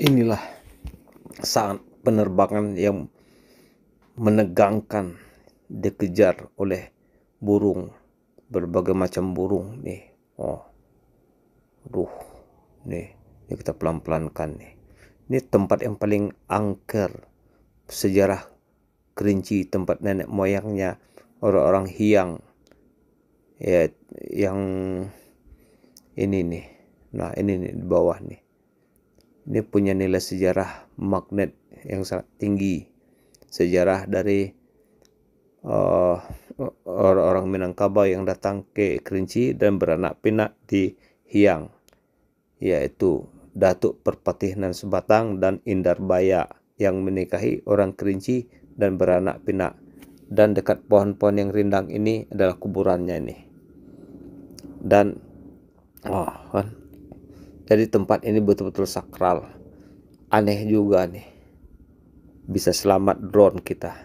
inilah saat penerbangan yang menegangkan dikejar oleh burung berbagai macam burung nih oh duh nih ini kita pelan-pelankan nih ini tempat yang paling angker sejarah kerinci tempat nenek moyangnya orang-orang hiang ya yang ini nih nah ini nih di bawah nih ini punya nilai sejarah magnet yang sangat tinggi sejarah dari eh, orang orang-orang Minangkabau yang datang ke Kerinci dan beranak pinak di Hiang yaitu Datuk Perpatih Nan Sebatang dan Indar Baya yang menikahi orang Kerinci dan beranak pinak dan dekat pohon-pohon yang rindang ini adalah kuburannya ini dan oh kan. Jadi tempat ini betul-betul sakral. Aneh juga nih. Bisa selamat drone kita.